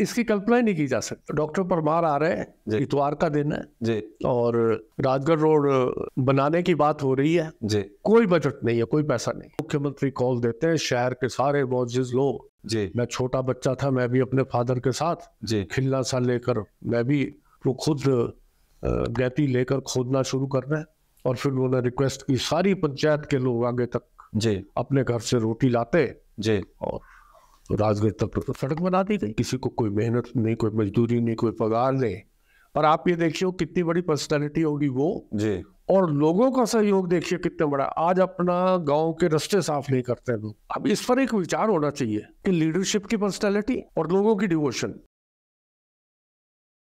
इसकी कल्पना ही नहीं की जा सकती डॉक्टर परमार आ रहे हैं इतवार का दिन है जी और राजगढ़ रोड बनाने की बात हो रही है जी कोई बजट नहीं है कोई पैसा नहीं मुख्यमंत्री कॉल देते हैं शहर के सारे मोजिज लोग जी मैं छोटा बच्चा था मैं भी अपने फादर के साथ जी खिलना सा लेकर मैं भी वो खुद गैती लेकर खोदना शुरू कर रहे हैं और फिर उन्होंने रिक्वेस्ट की सारी पंचायत के लोग आगे तक जी अपने घर से रोटी लाते जी राजगढ़ तक तो सड़क बना दी गई किसी को कोई मेहनत नहीं कोई मजदूरी नहीं कोई पगार नहीं और आप ये देखिए कितनी बड़ी पर्सनैलिटी होगी वो जी और लोगों का सहयोग देखिए कितना बड़ा आज अपना गांव के रास्ते साफ नहीं करते लोग अब इस पर एक विचार होना चाहिए कि लीडरशिप की पर्सनैलिटी और लोगों की डिवोशन